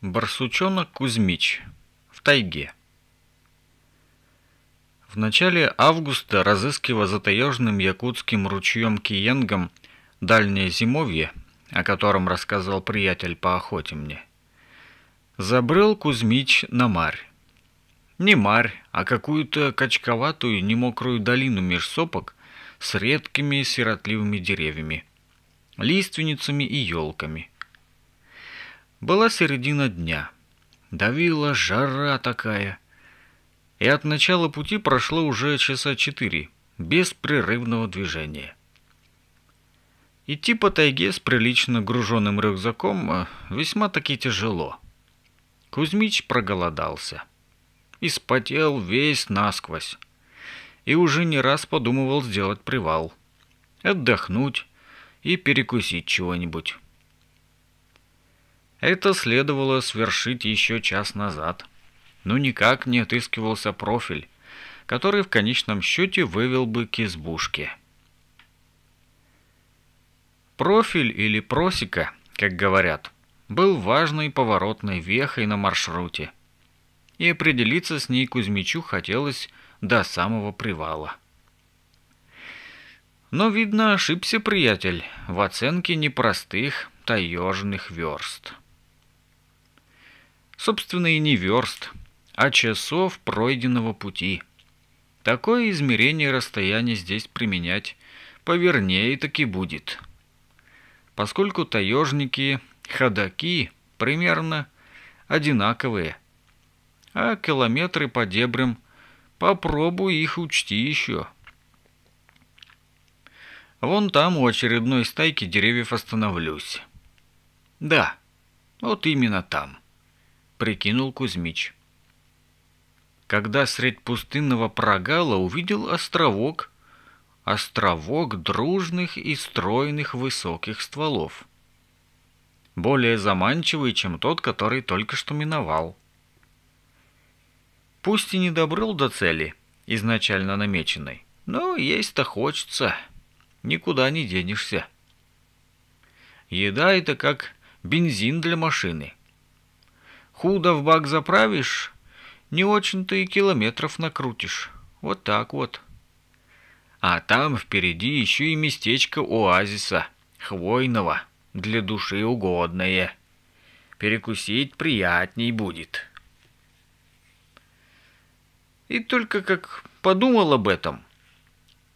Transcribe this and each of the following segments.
Барсучонок Кузьмич. В тайге. В начале августа, разыскивая за таежным якутским ручьем Киенгом дальнее зимовье, о котором рассказал приятель по охоте мне, забрел Кузьмич на марь. Не марь, а какую-то качковатую, немокрую долину меж сопок с редкими сиротливыми деревьями, лиственницами и елками – была середина дня. Давила жара такая. И от начала пути прошло уже часа четыре, без прерывного движения. Идти по тайге с прилично груженным рюкзаком э, весьма-таки тяжело. Кузьмич проголодался. Испотел весь насквозь. И уже не раз подумывал сделать привал. Отдохнуть и перекусить чего-нибудь. Это следовало свершить еще час назад. Но ну, никак не отыскивался профиль, который в конечном счете вывел бы к избушке. Профиль или просека, как говорят, был важной поворотной вехой на маршруте. И определиться с ней Кузьмичу хотелось до самого привала. Но, видно, ошибся приятель в оценке непростых таежных верст собственно, и не верст, а часов пройденного пути. Такое измерение расстояния здесь применять повернее таки будет. Поскольку таежники, ходаки примерно одинаковые, а километры по дебрям попробуй их учти еще. Вон там у очередной стайки деревьев остановлюсь. Да, вот именно там прикинул Кузьмич. Когда средь пустынного прогала увидел островок, островок дружных и стройных высоких стволов. Более заманчивый, чем тот, который только что миновал. Пусть и не добрел до цели, изначально намеченной, но есть-то хочется, никуда не денешься. Еда — это как бензин для машины. Худо в бак заправишь, не очень-то и километров накрутишь. Вот так вот. А там впереди еще и местечко оазиса, хвойного, для души угодное. Перекусить приятней будет. И только как подумал об этом,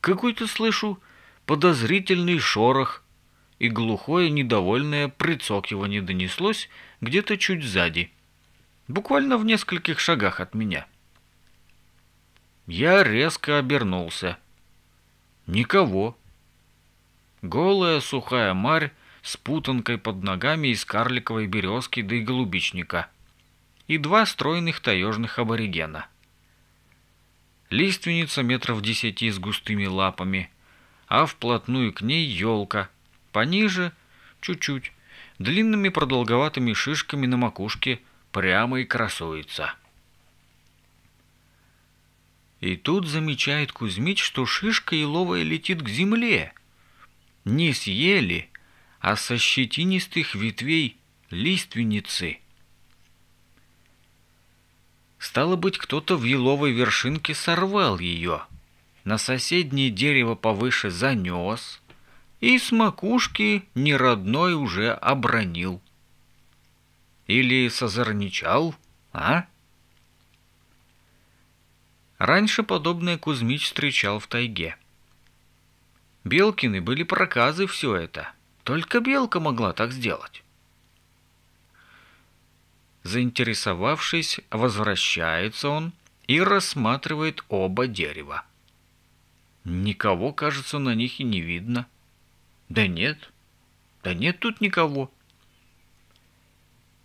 какой-то слышу подозрительный шорох, и глухое недовольное прицокивание донеслось где-то чуть сзади. — буквально в нескольких шагах от меня. Я резко обернулся. Никого. Голая сухая марь с путанкой под ногами из карликовой березки да и голубичника. И два стройных таежных аборигена. Лиственница метров десяти с густыми лапами, а вплотную к ней елка, пониже чуть-чуть, длинными продолговатыми шишками на макушке – прямо и красуется. И тут замечает Кузьмич, что шишка еловая летит к земле. Не съели, а со щетинистых ветвей лиственницы. Стало быть, кто-то в еловой вершинке сорвал ее, на соседнее дерево повыше занес и с макушки неродной уже обронил. Или созорничал, а? Раньше подобное Кузьмич встречал в тайге. Белкины были проказы все это. Только белка могла так сделать. Заинтересовавшись, возвращается он и рассматривает оба дерева. Никого, кажется, на них и не видно. Да нет, да нет тут никого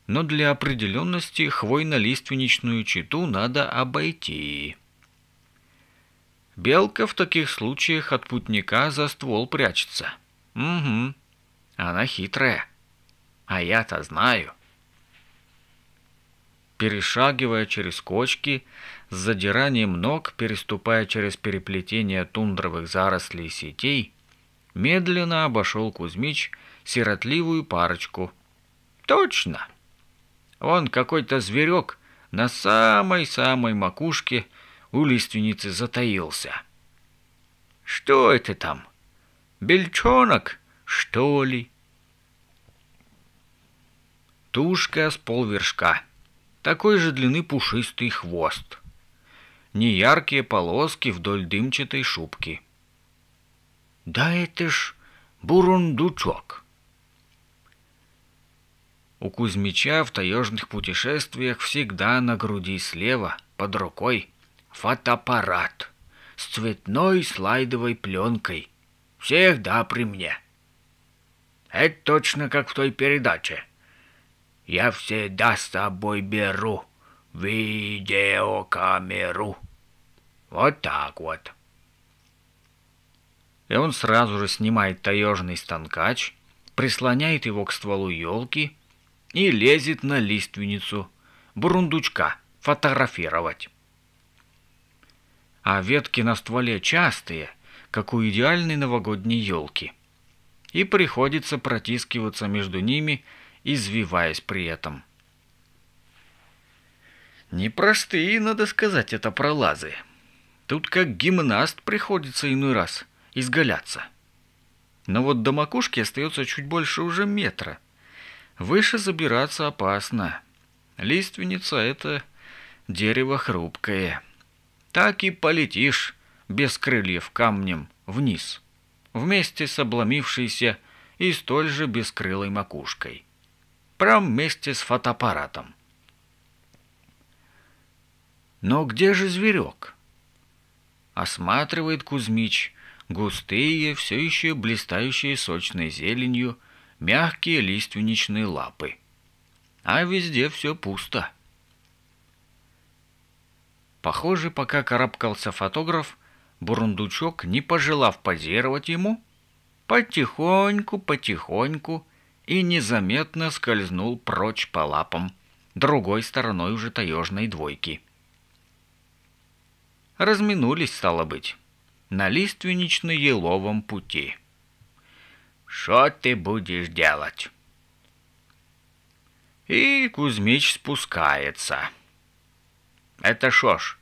но для определенности хвойно-лиственничную читу надо обойти. Белка в таких случаях от путника за ствол прячется. Угу, она хитрая. А я-то знаю. Перешагивая через кочки, с задиранием ног, переступая через переплетение тундровых зарослей сетей, медленно обошел Кузьмич сиротливую парочку. «Точно!» Вон какой-то зверек на самой-самой макушке у лиственницы затаился. Что это там? Бельчонок, что ли? Тушка с полвершка. Такой же длины пушистый хвост. Неяркие полоски вдоль дымчатой шубки. Да это ж бурундучок. У Кузьмича в таежных путешествиях всегда на груди слева, под рукой, фотоаппарат с цветной слайдовой пленкой. Всегда при мне. Это точно как в той передаче. Я всегда с собой беру видеокамеру. Вот так вот. И он сразу же снимает таежный станкач, прислоняет его к стволу елки и лезет на лиственницу. Бурундучка фотографировать. А ветки на стволе частые, как у идеальной новогодней елки. И приходится протискиваться между ними, извиваясь при этом. Непростые, надо сказать, это пролазы. Тут как гимнаст приходится иной раз изгаляться. Но вот до макушки остается чуть больше уже метра – Выше забираться опасно. Лиственница — это дерево хрупкое. Так и полетишь без крыльев камнем вниз, вместе с обломившейся и столь же бескрылой макушкой. Прям вместе с фотоаппаратом. Но где же зверек? Осматривает Кузьмич густые, все еще блистающие сочной зеленью мягкие лиственничные лапы. А везде все пусто. Похоже, пока карабкался фотограф, Бурундучок, не пожелав позировать ему, потихоньку, потихоньку и незаметно скользнул прочь по лапам, другой стороной уже таежной двойки. Разминулись, стало быть, на лиственнично-еловом пути. Что ты будешь делать? И Кузьмич спускается. Это что ж,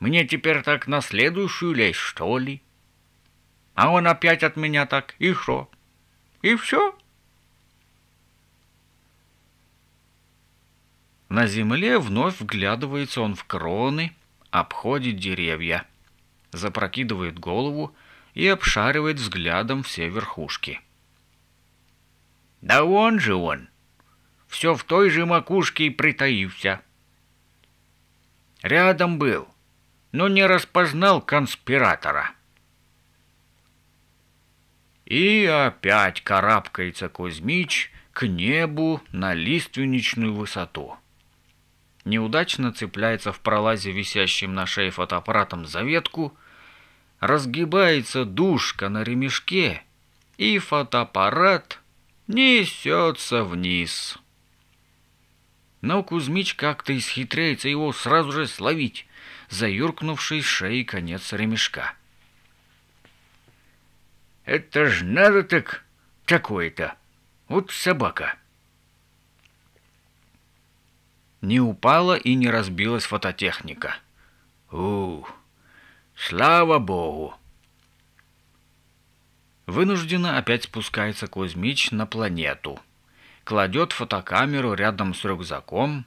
мне теперь так на следующую лезть, что ли? А он опять от меня так, и шо? И все. На земле вновь вглядывается он в кроны, обходит деревья, запрокидывает голову и обшаривает взглядом все верхушки. Да он же он, все в той же макушке и притаился. Рядом был, но не распознал конспиратора. И опять карабкается Кузьмич к небу на лиственничную высоту. Неудачно цепляется в пролазе, висящим на шее фотоаппаратом, за ветку, разгибается душка на ремешке, и фотоаппарат несется вниз. Но Кузьмич как-то исхитряется его сразу же словить, заюркнувший шеей конец ремешка. «Это ж надо так такое-то! Вот собака!» Не упала и не разбилась фототехника. у Слава богу! Вынужденно опять спускается Кузьмич на планету. Кладет фотокамеру рядом с рюкзаком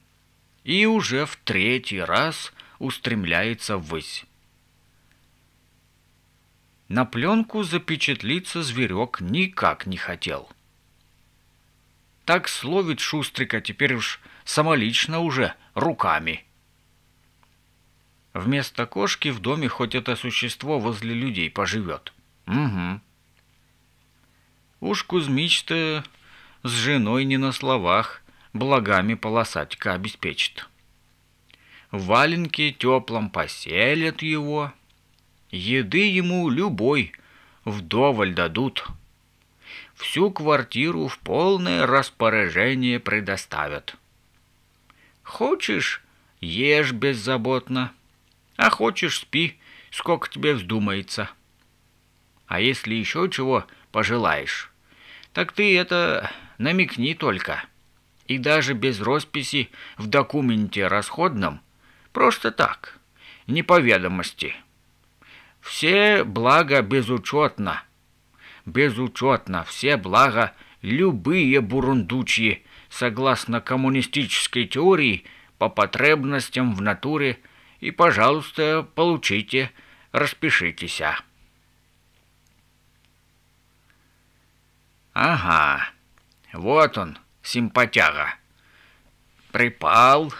и уже в третий раз устремляется ввысь. На пленку запечатлиться зверек никак не хотел. Так словит Шустрика теперь уж самолично уже руками. Вместо кошки в доме хоть это существо возле людей поживет. Угу. Уж Кузьмич-то с женой не на словах благами полосатика обеспечит. валенки валенке теплом поселят его, еды ему любой вдоволь дадут. Всю квартиру в полное распоряжение предоставят. Хочешь, ешь беззаботно, а хочешь спи, сколько тебе вздумается. А если еще чего пожелаешь. Так ты это намекни только. И даже без росписи в документе расходном, просто так, не по ведомости. Все блага безучетно, безучетно, все блага любые бурундучьи, согласно коммунистической теории, по потребностям в натуре, и, пожалуйста, получите, распишитесь. Ага, вот он, симпатяга. Припал,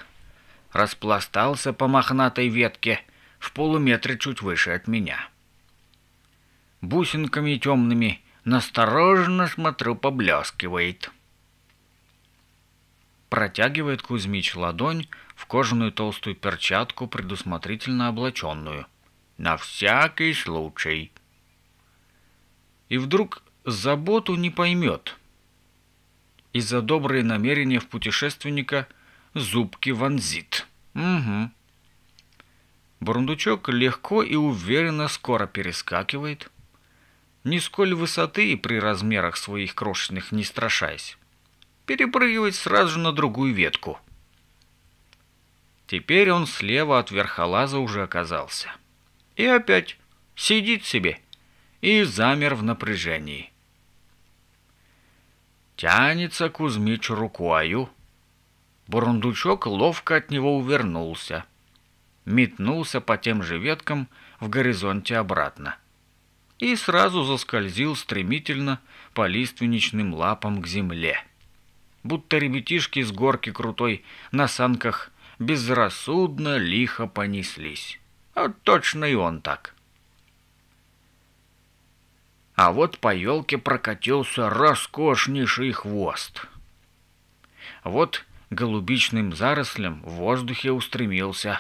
распластался по мохнатой ветке в полуметре чуть выше от меня. Бусинками темными настороженно смотрю, поблескивает. Протягивает Кузьмич ладонь в кожаную толстую перчатку, предусмотрительно облаченную. На всякий случай. И вдруг заботу не поймет. из за добрые намерения в путешественника зубки вонзит. Угу. Бурундучок легко и уверенно скоро перескакивает, нисколь высоты и при размерах своих крошечных не страшаясь, перепрыгивать сразу же на другую ветку. Теперь он слева от верхолаза уже оказался. И опять сидит себе и замер в напряжении. Тянется Кузьмич рукою. Бурундучок ловко от него увернулся. Метнулся по тем же веткам в горизонте обратно. И сразу заскользил стремительно по лиственничным лапам к земле. Будто ребятишки с горки крутой на санках безрассудно лихо понеслись. А точно и он так. А вот по елке прокатился роскошнейший хвост. Вот голубичным зарослям в воздухе устремился.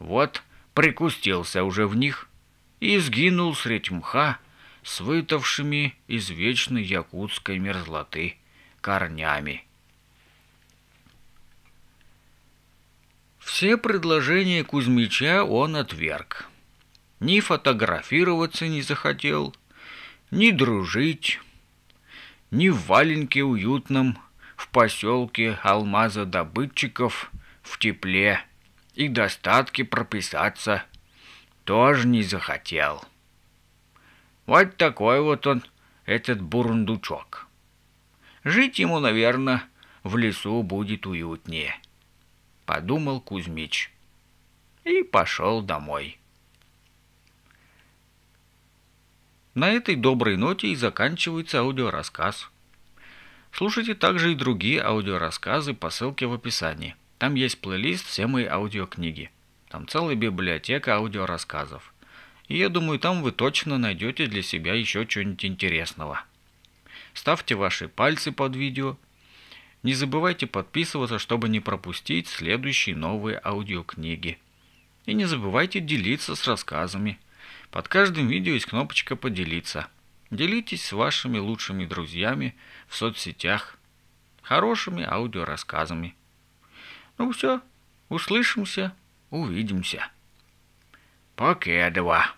Вот прикустился уже в них и сгинул средь мха с вытовшими из вечной якутской мерзлоты корнями. Все предложения Кузьмича он отверг ни фотографироваться не захотел, ни дружить, ни в валенке уютном в поселке алмазодобытчиков в тепле и достатке прописаться тоже не захотел. Вот такой вот он, этот бурундучок. Жить ему, наверное, в лесу будет уютнее, подумал Кузьмич и пошел домой. На этой доброй ноте и заканчивается аудиорассказ. Слушайте также и другие аудиорассказы по ссылке в описании. Там есть плейлист «Все мои аудиокниги». Там целая библиотека аудиорассказов. И я думаю, там вы точно найдете для себя еще что-нибудь интересного. Ставьте ваши пальцы под видео. Не забывайте подписываться, чтобы не пропустить следующие новые аудиокниги. И не забывайте делиться с рассказами – под каждым видео есть кнопочка «Поделиться». Делитесь с вашими лучшими друзьями в соцсетях хорошими аудиорассказами. Ну все, услышимся, увидимся. Покедова.